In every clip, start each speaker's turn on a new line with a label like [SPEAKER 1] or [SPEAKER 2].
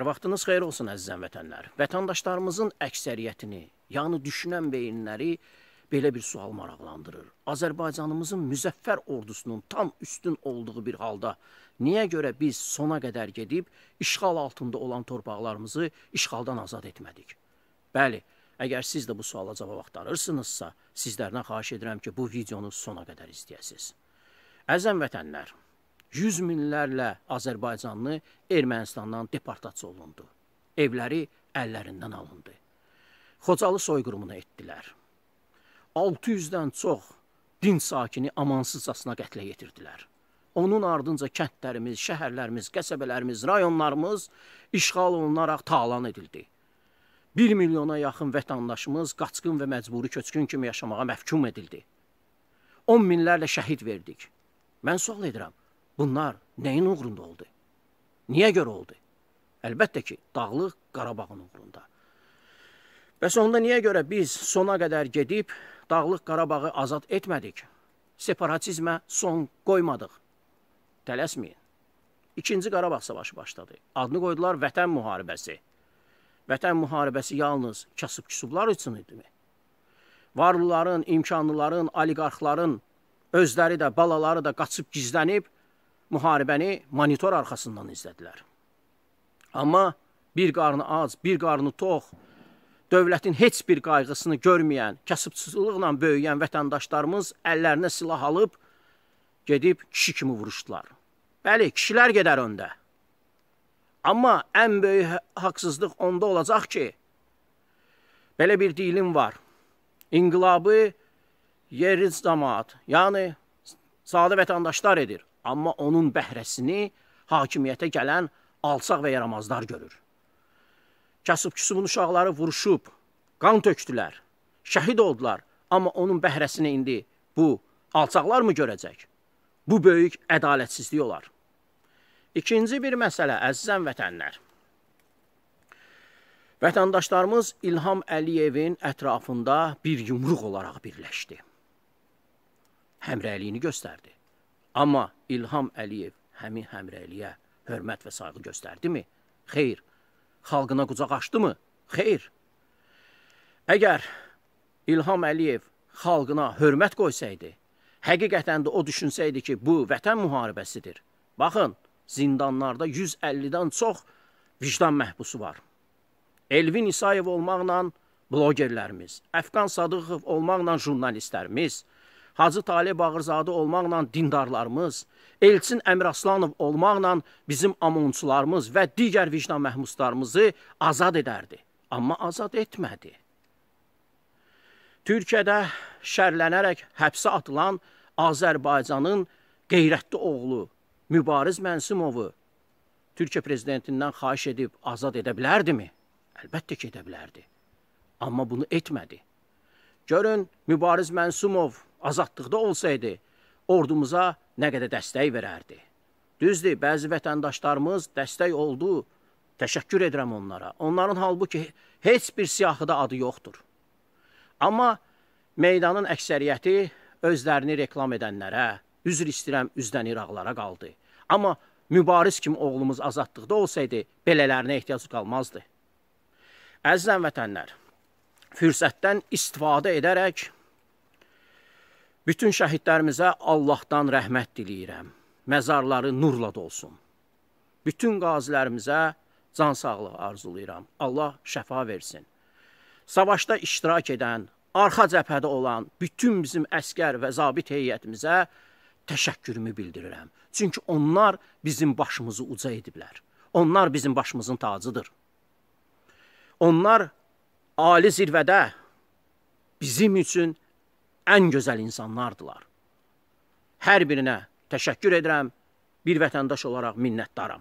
[SPEAKER 1] Hər vaxtınız xeyir olsun əzizəm vətənlər. Vətəndaşlarımızın əksəriyyətini, yəni düşünən beyinləri belə bir sual maraqlandırır. Azərbaycanımızın müzəffər ordusunun tam üstün olduğu bir halda niyə görə biz sona qədər gedib işğal altında olan torpaqlarımızı işğaldan azad etmədik? Bəli, əgər siz də bu suala cavab axtarırsınızsa, sizlərdən xahiş edirəm ki, bu videonu sona qədər izləyəsiniz. Əzəm vətənlər, 100 minlərlə azərbaycanlı Ermənistandan deportasiya olundu. Evləri əllərindən alındı. Xocalı soyqırımını etdilər. 600-dən çox din sakini amansızcasına qətlə yetirdilər. Onun ardınca kəndlərimiz, şəhərlərimiz, qəsəbələrimiz, rayonlarımız işğal olunaraq talan edildi. 1 milyona yaxın vətəndaşımız qaçqın və məcburi köçkün kimi yaşamağa məhkum edildi. 10 minlərlə şəhid verdik. Mən sual edirəm, Bunlar nəyin uğrunda oldu? Niyə görə oldu? Əlbəttə ki, Dağlıq Qarabağın uğrunda. Bəs onda niyə görə biz sona qədər gedib Dağlıq Qarabağı azad etmədik? Separatizmə son qoymadıq. Tələsməyin. İkinci Qarabağ savaşı başladı. Adını qoydular Vətən müharibəsi. Vətən müharibəsi yalnız kasıb-küsublar üçün idimi? Varlıların, imkanlıların, oliqarxların özləri də, balaları da qaçıb gizlənib müharibəni monitor arxasından izlədilər. Amma bir qarnı ac, bir qarnı tox, dövlətin heç bir qayğısını görməyən, kəsibçılıqla böyüyən vətəndaşlarımız əllərinə silah alıb gedib kişi kimi vuruşdular. Bəli, kişilər gedər öndə. Amma ən böyük hə, haqsızlıq onda olacaq ki, belə bir dilim var. İnqilabı yerli cəmaət, yəni sadə vətəndaşlar edir. Amma onun bəhrəsini hakimiyyətə gələn alsaq və yaramazlar görür. Kasıb-küsubun uşaqları vuruşub, qan tökdülər, şəhid oldular. Amma onun bəhrəsini indi bu alçaqlar mı görəcək? Bu böyük ədalətsizlik olar. İkinci bir məsələ, əzizəm vətənlər. Vətəndaşlarımız İlham Əliyevin ətrafında bir yumruq olaraq birləşdi. Həmrəliyini göstərdi. Amma İlham Əliyev həmin həmrəyliyə hörmət və sayğı göstərdimi? Xeyr. Xalqına qucaq açdımı? Xeyr. Əgər İlham Əliyev xalqına hörmət qoysaydı, həqiqətən də o düşünsəydi ki, bu vətən müharibəsidir. Baxın, zindanlarda 150-dən çox vicdan məhbusu var. Elvin İsayev olmaqla blogerlərimiz, Əfqan Sadıqov olmaqla jurnalistlərimiz, Hacı Talib Ağırzadə olmaqla dindarlarımız, Elçin Əmiraslanov olmaqla bizim amonçularımız və digər vicdan məhbuslarımızı azad edərdi. Amma azad etmədi. Türkiyədə şərlənərək həbsə atılan Azərbaycanın qeyrətli oğlu Mübariz Mənsumovu Türkiyə prezidentindən xahiş edib azad edə bilərdimi? Əlbəttə ki, edə bilərdi. Amma bunu etmədi. Görün, Mübariz Mənsumov azadlıqda olsaydı, ordumuza nə qədər dəstək verərdi. Düzdür, bəzi vətəndaşlarımız dəstək oldu, təşəkkür edirəm onlara. Onların halbuki heç bir siyahıda adı yoxdur. Amma meydanın əksəriyyəti özlərini reklam edənlərə, üzr istəyirəm, üzdən iraqlara qaldı. Amma mübariz kimi oğlumuz azadlıqda olsaydı, belələrinə ehtiyac qalmazdı. Əzizən vətənlər, fürsətdən istifadə edərək Bütün şəhidlərimizə Allahdan rəhmət diləyirəm. Məzarları nurla dolsun. Bütün qazilərimizə can sağlığı arzulayıram. Allah şəfa versin. Savaşda iştirak edən, arxa cəbhədə olan bütün bizim əskər və zabit heyətimizə təşəkkürümü bildirirəm. Çünki onlar bizim başımızı uca ediblər. Onlar bizim başımızın tacıdır. Onlar ali zirvədə bizim üçün ən gözəl insanlardılar. Hər birinə təşəkkür edirəm, bir vətəndaş olaraq minnətdaram.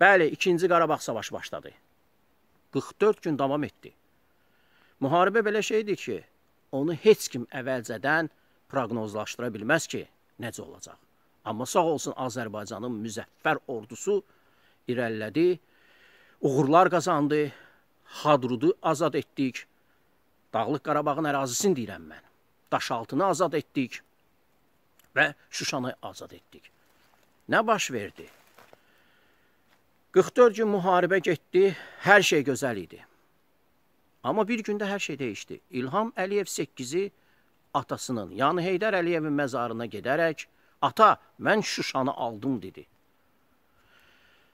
[SPEAKER 1] Bəli, 2-ci Qarabağ savaşı başladı. 44 gün davam etdi. Müharibə belə şeydir ki, onu heç kim əvvəlcədən proqnozlaşdıra bilməz ki, necə olacaq. Amma sağ olsun Azərbaycanın müzəffər ordusu irəllədi, uğurlar qazandı, Hadrudu azad etdik. Dağlıq Qarabağın ərazisini deyirəm mən. Daşaltını azad etdik və Şuşanı azad etdik. Nə baş verdi? 44 gün müharibə getdi, hər şey gözəl idi. Amma bir gündə hər şey dəyişdi. İlham Əliyev 8-i atasının, yəni Heydər Əliyevin məzarına gedərək, ata, mən Şuşanı aldım, dedi.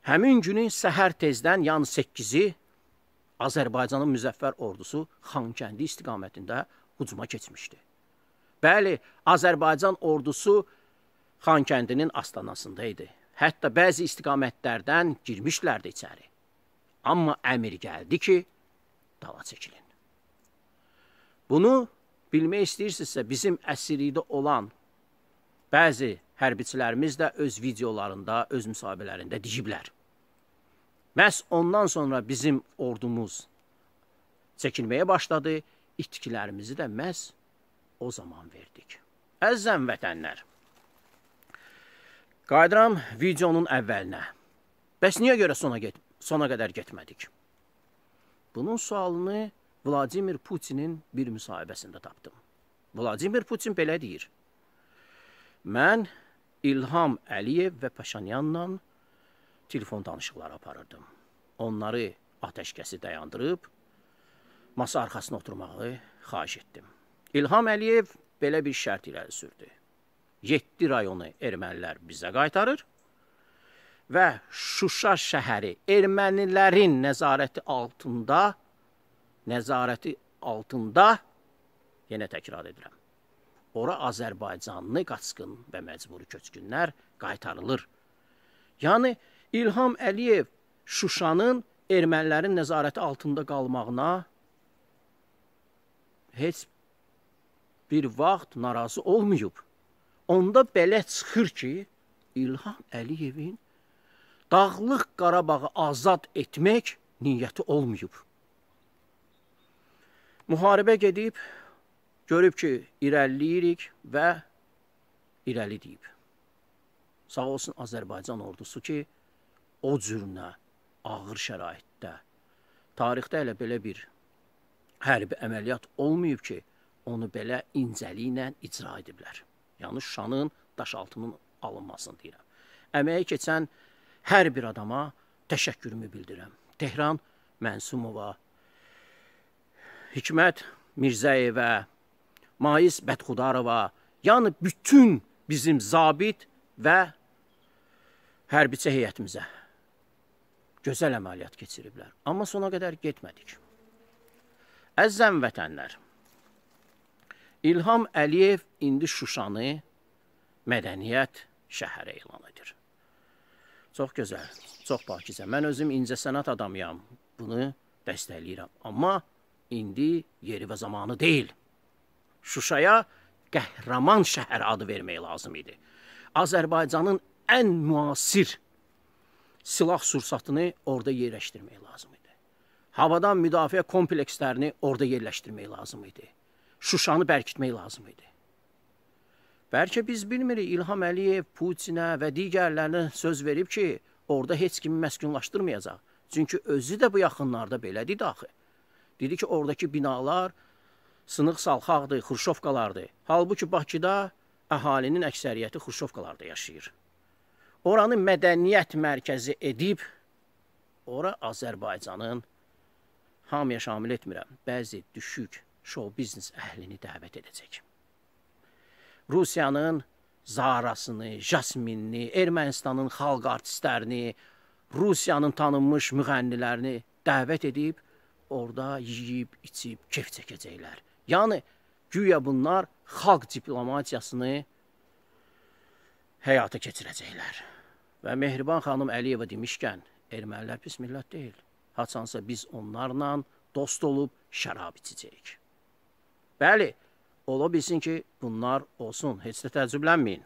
[SPEAKER 1] Həmin günü səhər tezdən, yəni 8-i Azərbaycanın müzəffər ordusu Xankəndi istiqamətində hücuma keçmişdi. Bəli, Azərbaycan ordusu Xankəndinin astanasında idi. Hətta bəzi istiqamətlərdən girmişlərdi içəri. Amma əmir gəldi ki, dala çəkilin. Bunu bilmək istəyirsinizsə, bizim əsirlikdə olan bəzi hərbiçilərimiz də öz videolarında, öz müsahibələrində deyiblər. Məhz ondan sonra bizim ordumuz çəkilməyə başladı, itkilərimizi də məhz o zaman verdik. Əzzəm vətənlər, qayıdıram videonun əvvəlinə. Bəs niyə görə sona, get sona qədər getmədik? Bunun sualını Vladimir Putinin bir müsahibəsində tapdım. Vladimir Putin belə deyir. Mən İlham Əliyev və Paşanyanla telefon danışıqları aparırdım. Onları atəşkəsi dayandırıb, masa arxasına oturmağı xahiş etdim. İlham Əliyev belə bir şərt irəli sürdü. 7 rayonu ermənilər bizə qaytarır və Şuşa şəhəri ermənilərin nəzarəti altında nəzarəti altında yenə təkrar edirəm. Ora Azərbaycanlı qaçqın və məcburi köçkünlər qaytarılır. Yəni İlham Əliyev Şuşanın ermənilərin nəzarəti altında qalmağına heç bir vaxt narazı olmayıb. Onda belə çıxır ki, İlham Əliyevin Dağlıq Qarabağı azad etmək niyyəti olmayıb. Müharibə gedib, görüb ki, irəliləyirik və irəli deyib. Sağ olsun Azərbaycan ordusu ki, o cürünə ağır şəraitdə tarixdə elə belə bir hərbi əməliyyat olmayıb ki, onu belə incəliklə icra ediblər. Yəni Şuşanın daşaltının alınmasını deyirəm. Əməyə keçən hər bir adama təşəkkürümü bildirirəm. Tehran Mənsumova, Hikmət Mirzəyevə, Mais Bədxudarova, yəni bütün bizim zabit və hərbiçi heyətimizə gözəl əməliyyat keçiriblər. Amma sona qədər getmədik. Əzzəm vətənlər, İlham Əliyev indi Şuşanı mədəniyyət şəhəri elan edir. Çox gözəl, çox pakizə. Mən özüm incə sənət adamıyam. Bunu dəstəkləyirəm. Amma indi yeri və zamanı deyil. Şuşaya qəhrəman şəhər adı vermək lazım idi. Azərbaycanın ən müasir silah sursatını orada yerləşdirmək lazım idi. Havadan müdafiə komplekslərini orada yerləşdirmək lazım idi. Şuşanı bərkitmək lazım idi. Bəlkə biz bilmirik, İlham Əliyev Putinə və digərlərinə söz verib ki, orada heç kimi məskunlaşdırmayacaq. Çünki özü də bu yaxınlarda belədir axı. Dedi ki, oradakı binalar sınıq salxaqdır, xurşovkalardır. Halbuki Bakıda əhalinin əksəriyyəti xurşovkalarda yaşayır. Oranı mədəniyyət mərkəzi edib, ora Azərbaycanın hamıya şamil etmirəm, bəzi düşük şou biznes əhlini dəvət edəcək. Rusiyanın Zarasını, Jasminini, Ermənistanın xalq artistlərini, Rusiyanın tanınmış müğənnilərini dəvət edib orada yeyib, içib, kef çəkəcəklər. Yəni güya bunlar xalq diplomatiyasını həyata keçirəcəklər. Və Mehriban xanım Əliyeva demişkən, ermənilər pis millət deyil. Haçansa biz onlarla dost olub şərab içəcəyik. Bəli, ola bilsin ki, bunlar olsun, heç də təəccüblənməyin.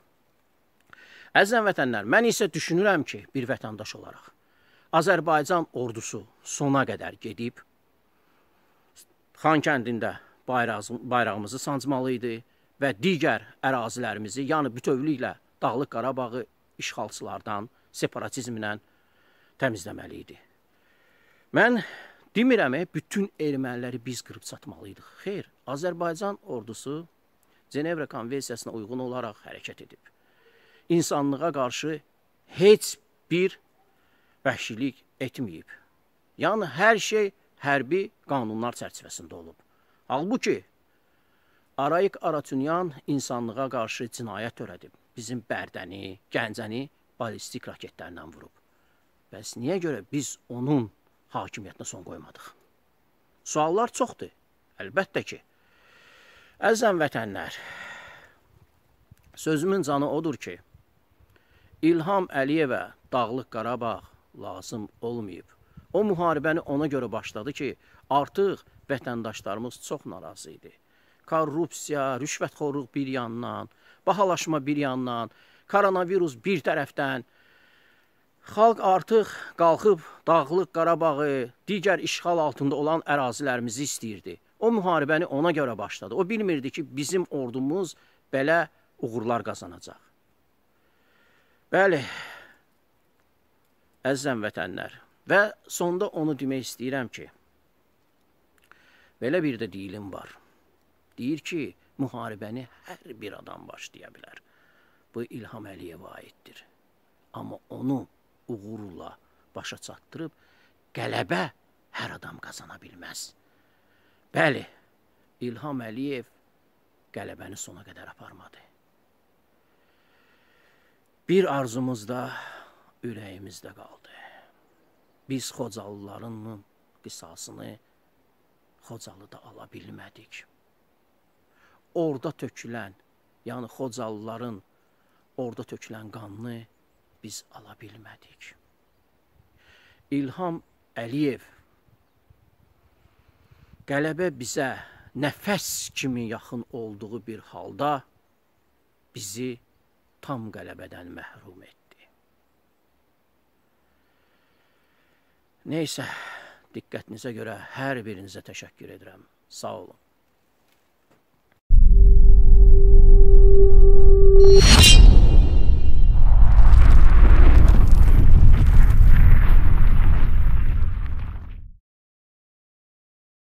[SPEAKER 1] Əzizən vətənlər, mən isə düşünürəm ki, bir vətəndaş olaraq, Azərbaycan ordusu sona qədər gedib, Xan kəndində bayrağımızı, bayrağımızı sancmalı idi və digər ərazilərimizi, yəni bütövlüklə Dağlıq Qarabağı işğalçılardan, separatizmlə təmizləməli idi. Mən Demirəm, bütün erməniləri biz qırıb satmalıydıq. Xeyr, Azərbaycan ordusu Cenevra konvensiyasına uyğun olaraq hərəkət edib. İnsanlığa qarşı heç bir vəhşilik etməyib. Yəni, hər şey hərbi qanunlar çərçivəsində olub. Halbuki, Arayik Aratunyan insanlığa qarşı cinayət törədib. Bizim Bərdəni, Gəncəni balistik raketlərlə vurub. Bəs niyə görə biz onun hakimiyyətinə son qoymadıq. Suallar çoxdur, əlbəttə ki. Əzəm vətənlər, sözümün canı odur ki, İlham Əliyevə Dağlıq Qarabağ lazım olmayıb. O müharibəni ona görə başladı ki, artıq vətəndaşlarımız çox narazı idi. Korrupsiya, rüşvətxorluq bir yandan, bahalaşma bir yandan, koronavirus bir tərəfdən, Xalq artıq qalxıb Dağlıq Qarabağı, digər işğal altında olan ərazilərimizi istəyirdi. O müharibəni ona görə başladı. O bilmirdi ki, bizim ordumuz belə uğurlar qazanacaq. Bəli, əzəm vətənlər. Və sonda onu demək istəyirəm ki, belə bir də deyilim var. Deyir ki, müharibəni hər bir adam başlaya bilər. Bu İlham Əliyevə aiddir. Amma onu uğurla başa çatdırıb qələbə hər adam qazana bilməz. Bəli, İlham Əliyev qələbəni sona qədər aparmadı. Bir arzumuz da ürəyimizdə qaldı. Biz Xocalıların qisasını Xocalıda ala bilmədik. Orda tökülən, yəni Xocalıların orada tökülən qanını biz ala bilmədik. İlham Əliyev qələbə bizə nəfəs kimi yaxın olduğu bir halda bizi tam qələbədən məhrum etdi. Neysə, diqqətinizə görə hər birinizə təşəkkür edirəm. Sağ olun.